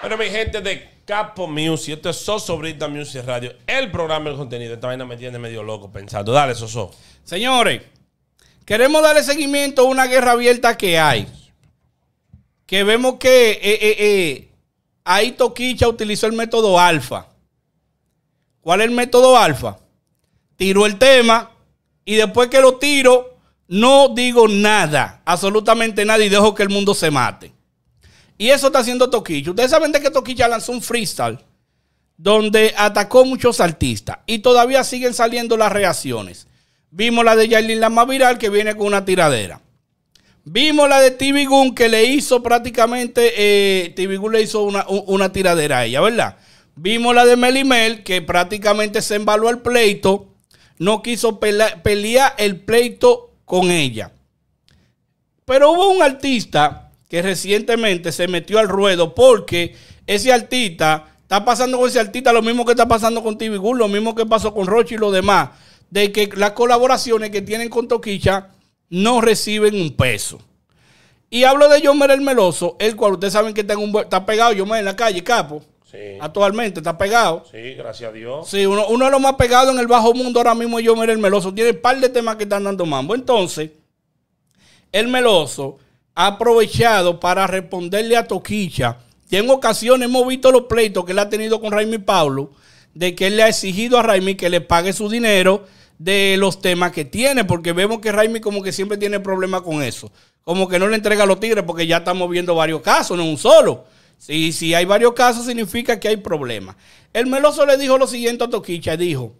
Bueno, mi gente de Capo Music, esto es Brita Music Radio, el programa el contenido. Esta vaina me tiene medio loco pensando. Dale, Soso. Señores, queremos darle seguimiento a una guerra abierta que hay. Que vemos que eh, eh, eh ahí utilizó el método alfa. ¿Cuál es el método alfa? Tiro el tema y después que lo tiro, no digo nada, absolutamente nada y dejo que el mundo se mate. Y eso está haciendo Toquillo. Ustedes saben de que Toquilla lanzó un freestyle donde atacó muchos artistas y todavía siguen saliendo las reacciones. Vimos la de Yailin Lama Viral que viene con una tiradera. Vimos la de tibi Gun que le hizo prácticamente, eh, TV le hizo una, tiradera a ella, ¿verdad? Vimos la de Melimel que prácticamente se embaló el pleito, no quiso pelear el pleito con ella. Pero hubo un artista que recientemente se metió al ruedo porque ese artista está pasando con ese artista lo mismo que está pasando con TV lo mismo que pasó con Rochi y lo demás, de que las colaboraciones que tienen con Toquicha no reciben un peso. Y hablo de John el Meloso, el cual ustedes saben que está, un, está pegado, yo en la calle, capo. Sí. Actualmente está pegado. Sí, gracias a Dios. Sí, uno, de los más pegados en el bajo mundo ahora mismo es John el Meloso. Tiene un par de temas que están dando mambo. Entonces, el Meloso ha aprovechado para responderle a Toquicha. Y en ocasiones hemos visto los pleitos que él ha tenido con Raimi Pablo, de que él le ha exigido a Raimi que le pague su dinero de los temas que tiene, porque vemos que Raimi como que siempre tiene problemas con eso. Como que no le entrega a los tigres, porque ya estamos viendo varios casos, no un solo. Si, si hay varios casos, significa que hay problemas. El meloso le dijo lo siguiente a Toquicha, dijo,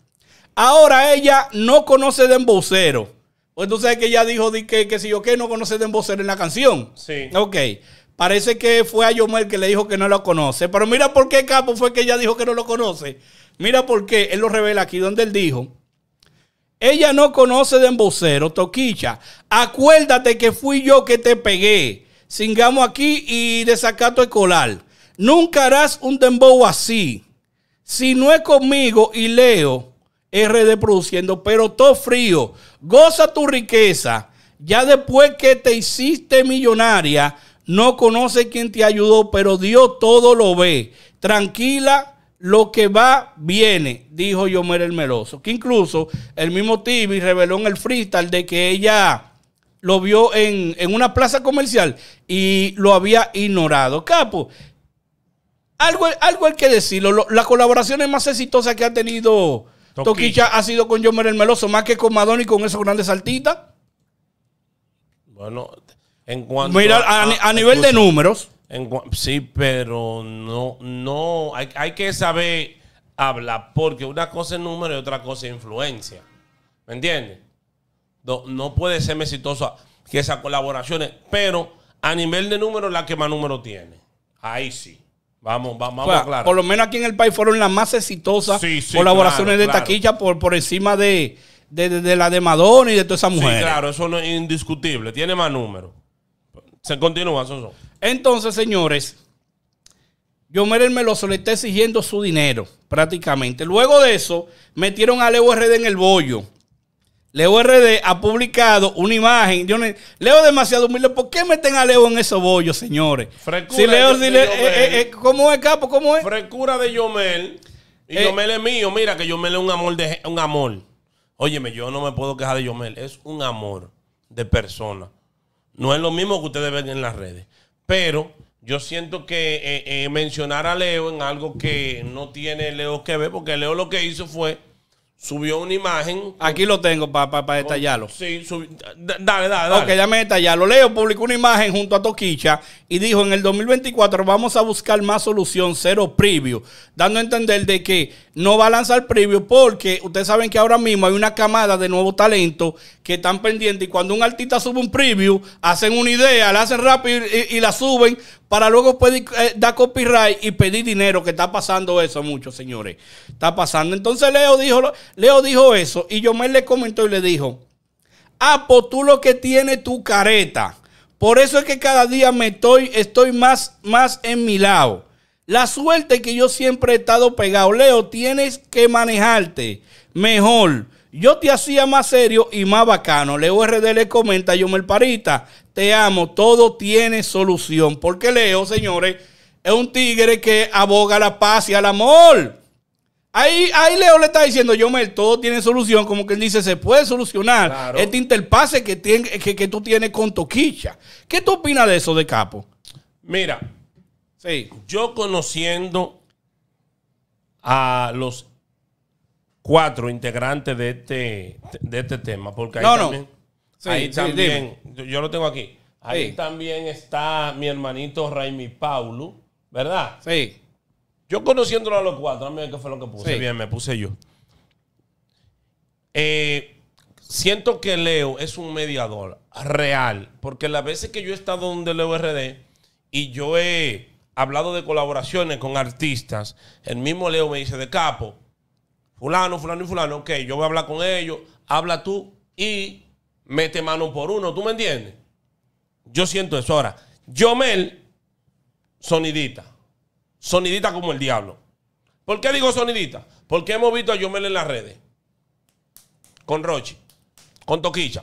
ahora ella no conoce de embocero pues tú sabes que ella dijo que, si yo que no conoce de Embocero en la canción. Sí. Ok. Parece que fue a Yomel que le dijo que no lo conoce. Pero mira por qué Capo fue que ella dijo que no lo conoce. Mira por qué. Él lo revela aquí donde él dijo. Ella no conoce de embocero, Toquicha. Acuérdate que fui yo que te pegué. Singamos aquí y desacato escolar. Nunca harás un dembow así. Si no es conmigo y Leo, RD Produciendo, pero todo frío. Goza tu riqueza. Ya después que te hiciste millonaria, no conoce quién te ayudó, pero Dios todo lo ve. Tranquila, lo que va, viene, dijo Yomer el Meloso. Que incluso el mismo Tibi reveló en el freestyle de que ella lo vio en, una plaza comercial y lo había ignorado. Capo, algo, algo hay que decirlo. Las colaboraciones más exitosas que ha tenido Toquicha ha sido con Jomer el Meloso más que con Madonna y con esos grandes saltitas. Bueno, en cuanto a, nivel de números. sí, pero no, no, hay, que saber hablar porque una cosa es número y otra cosa es influencia. ¿Me entiendes? No, puede ser exitosa que esas colaboraciones, pero a nivel de números la que más número tiene. Ahí sí. Vamos, vamos, vamos, Por lo menos aquí en el país fueron las más exitosas colaboraciones de taquilla por, por encima de, la de Madonna y de todas esas mujeres. Sí, claro, eso no es indiscutible. Tiene más números. Se continúa, Entonces, señores, yo Yomel Meloso le está exigiendo su dinero, prácticamente. Luego de eso, metieron a Leo en el bollo. Leo RD ha publicado una imagen. Leo demasiado humilde. ¿Por qué meten a Leo en esos bollos, señores? si Leo, eh, eh, eh, ¿cómo es, capo? ¿Cómo es? Frescura de Yomel. Y Yomel es mío. Mira que Yomel es un amor. De, un amor. Óyeme, yo no me puedo quejar de Yomel. Es un amor de persona. No es lo mismo que ustedes ven en las redes. Pero yo siento que mencionar a Leo en algo que no tiene Leo que ver, porque Leo lo que hizo fue subió una imagen. Aquí lo tengo para detallarlo. sí, dale, dale, dale. Ok, me detallarlo. Leo publicó una imagen junto a Toquicha y dijo, en el 2024 vamos a buscar más solución, cero previo dando a entender de que no va a lanzar preview porque ustedes saben que ahora mismo hay una camada de nuevo talento que están pendientes y cuando un artista sube un preview, hacen una idea, la hacen rápido y, la suben para luego pedir, eh, dar copyright y pedir dinero, que está pasando eso mucho, señores. Está pasando. Entonces Leo dijo, Leo dijo eso y yo me le comentó y le dijo, Apo, tú lo que tienes tu careta. Por eso es que cada día me estoy, estoy más, más en mi lado. La suerte que yo siempre he estado pegado. Leo, tienes que manejarte mejor. Yo te hacía más serio y más bacano. Leo RD le comenta, yo me parita, te amo, todo tiene solución. Porque Leo, señores, es un tigre que aboga la paz y al amor. Ahí, ahí Leo le está diciendo, Yomel, todo tiene solución, como que él dice, se puede solucionar este interpase que, que, que, tú tienes con Toquicha. ¿Qué tú opinas de eso, de Capo? Mira, yo conociendo a los cuatro integrantes de este, de este tema, porque ahí también, yo, lo tengo aquí. Ahí también está mi hermanito Raimi Paulo, ¿verdad? Sí. Yo conociéndolo a los cuatro, a mí qué fue lo que puse. Bien, me puse yo. Eh, siento que Leo es un mediador real, porque las veces que yo he estado donde Leo RD y yo he hablado de colaboraciones con artistas. El mismo Leo me dice, de capo, fulano, fulano y fulano, ok, yo voy a hablar con ellos, habla tú y mete mano por uno, ¿tú me entiendes? Yo siento eso ahora. Yomel, sonidita. Sonidita como el diablo. ¿Por qué digo sonidita? Porque hemos visto a Yomel en las redes. Con Rochi, con Toquicha,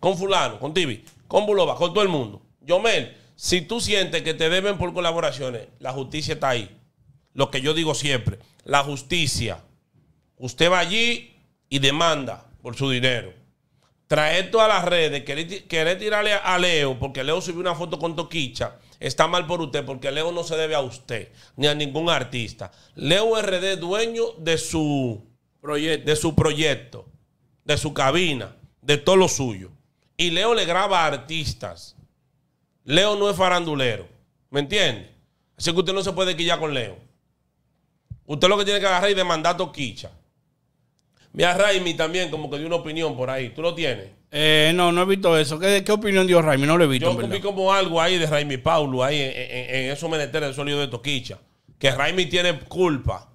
con Fulano, con Tibi, con Buloba, con todo el mundo. Yomel si tú sientes que te deben por colaboraciones, la justicia está ahí. Lo que yo digo siempre, la justicia. Usted va allí y demanda por su dinero. Traer esto a las redes, querer tirarle a Leo porque Leo subió una foto con Toquicha está mal por usted porque Leo no se debe a usted ni a ningún artista. Leo RD dueño de su proyecto, de su proyecto, de su cabina, de todo lo suyo. Y Leo le graba a artistas. Leo no es farandulero. ¿Me entiende? Así que usted no se puede quillar con Leo. Usted lo que tiene que agarrar es demandar toquicha. Mira, Raimi también como que dio una opinión por ahí. ¿Tú lo tienes? Eh, no, no he visto eso. ¿Qué, qué opinión dio Raimi? No lo he visto. Yo vi como algo ahí de Raimi Paulo, ahí en, eso en esos menesteres del sonido de Toquicha. Que Raimi tiene culpa.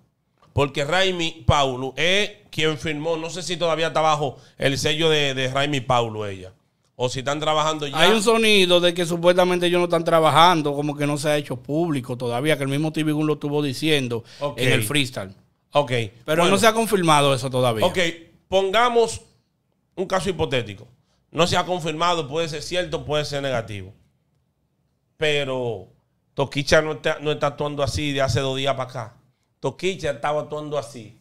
Porque Raimi Paulo es quien firmó, no sé si todavía está bajo el sello de, de Raimi Paulo ella. O si están trabajando ya. Hay un sonido de que supuestamente ellos no están trabajando, como que no se ha hecho público todavía, que el mismo TV lo estuvo diciendo en el freestyle. Ok. Pero no se ha confirmado eso todavía. Ok, pongamos un caso hipotético. No se ha confirmado, puede ser cierto, puede ser negativo. Pero Toquicha no está, no está actuando así de hace dos días para acá. Toquicha estaba actuando así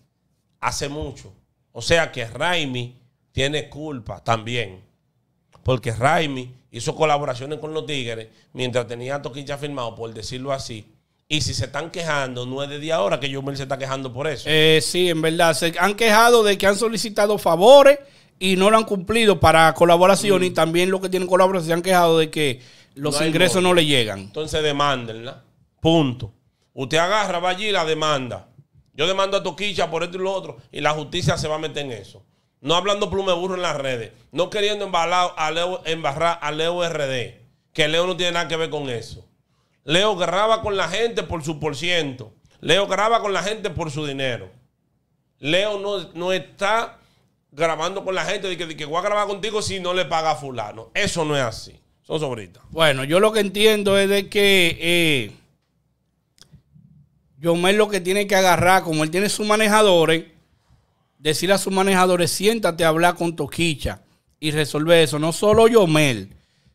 hace mucho. O sea que Raimi tiene culpa también porque Raimi hizo colaboraciones con los Tigres mientras tenía a Toquicha firmado, por decirlo así. Y si se están quejando, no es desde ahora que me se está quejando por eso. Eh, sí, en verdad. Se han quejado de que han solicitado favores y no lo han cumplido para colaboración. Mm. Y también los que tienen colaboración se han quejado de que los ingresos no le llegan. Entonces demandenla, Punto. Usted agarra, va allí y la demanda. Yo demando a Toquicha por esto y lo otro. Y la justicia se va a meter en eso. No hablando plume burro en las redes. No queriendo embalar a embarrar a Leo RD. Que Leo no tiene nada que ver con eso. Leo graba con la gente por su porciento. Leo graba con la gente por su dinero. Leo no, está grabando con la gente de que, que, voy a grabar contigo si no le paga a fulano. Eso no es así. Son sobritas. Bueno, yo lo que entiendo es de que eh, es lo que tiene que agarrar, como él tiene sus manejadores decir a sus manejadores, siéntate a hablar con Toquicha y resolver eso. No solo Yomel,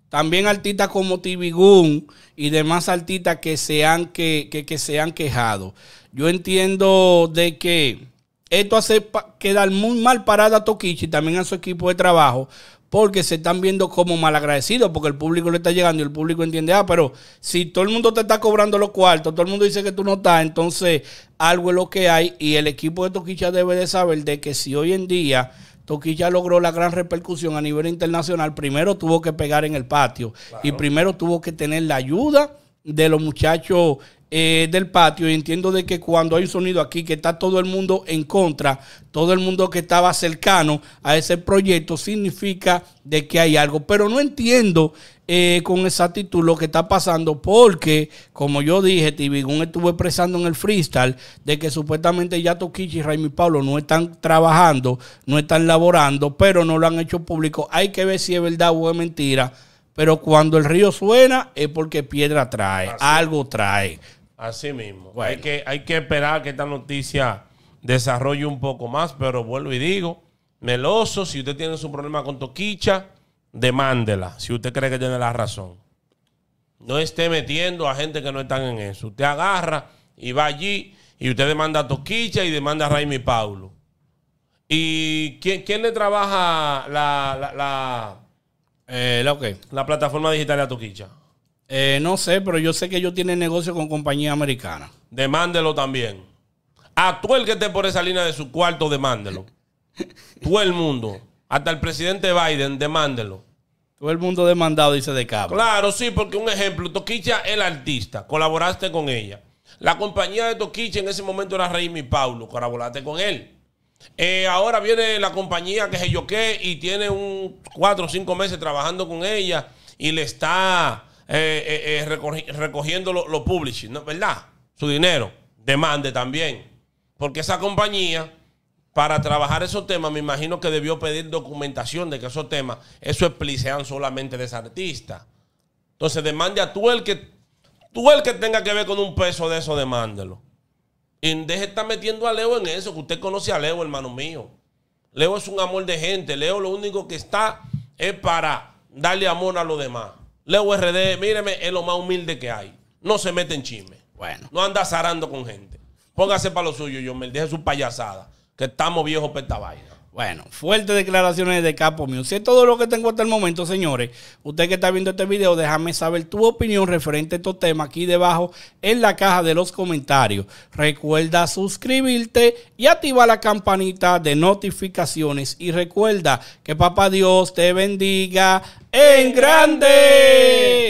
también artistas como Tibigún y demás artistas que se han, que, se han quejado. Yo entiendo de que esto hace quedar muy mal parada a Toquicha y también a su equipo de trabajo, porque se están viendo como malagradecidos, porque el público le está llegando y el público entiende, ah, pero si todo el mundo te está cobrando los cuartos, todo el mundo dice que tú no estás, entonces algo es lo que hay y el equipo de Toquicha debe de saber de que si hoy en día Toquilla logró la gran repercusión a nivel internacional, primero tuvo que pegar en el patio y primero tuvo que tener la ayuda de los muchachos eh, del patio y entiendo de que cuando hay un sonido aquí que está todo el mundo en contra, todo el mundo que estaba cercano a ese proyecto, significa de que hay algo. Pero no entiendo eh, con exactitud lo que está pasando porque, como yo dije, Tibigún estuvo expresando en el freestyle de que supuestamente ya Toquichi y Raimi Pablo no están trabajando, no están laborando, pero no lo han hecho público. Hay que ver si es verdad o es mentira pero cuando el río suena es porque piedra trae, algo trae. Así mismo. Hay, que, hay que esperar que esta noticia desarrolle un poco más, pero vuelvo y digo, meloso, si usted tiene su problema con Toquicha, demándela, si usted cree que tiene la razón. No esté metiendo a gente que no están en eso. Usted agarra y va allí y usted demanda a Toquicha y demanda a Raimi Paulo. ¿Y quién, quién le trabaja la, la eh, ¿La La plataforma digital de Toquicha. Eh, no sé, pero yo sé que ellos tienen negocio con compañía americana. Demándelo también. A tú el que esté por esa línea de su cuarto, demándelo. todo el mundo. Hasta el presidente Biden, demándelo. Todo el mundo demandado, dice de cabo. Claro, sí, porque un ejemplo, Toquicha, el artista, colaboraste con ella. La compañía de Toquicha en ese momento era Raimi Paulo, colaboraste con él. Eh, ahora viene la compañía que se yoque y tiene un cuatro o cinco meses trabajando con ella y le está eh, eh, recogiendo los lo publishing, ¿verdad? Su dinero. Demande también. Porque esa compañía, para trabajar esos temas, me imagino que debió pedir documentación de que esos temas, eso explicean solamente de esa artista. Entonces demande a tú el que, tú el que tenga que ver con un peso de eso, demándelo. Y deje de estar metiendo a Leo en eso, que usted conoce a Leo, hermano mío. Leo es un amor de gente. Leo lo único que está es para darle amor a los demás. Leo RD, míreme, es lo más humilde que hay. No se mete en chisme. Bueno. No anda zarando con gente. Póngase para lo suyo, yo me deje su payasada. Que estamos viejos para esta vaina. Bueno, fuertes declaraciones de Capo Si Es todo lo que tengo hasta el momento, señores. Usted que está viendo este video, déjame saber tu opinión referente a estos temas aquí debajo en la caja de los comentarios. Recuerda suscribirte y activar la campanita de notificaciones. Y recuerda que Papá Dios te bendiga en grande.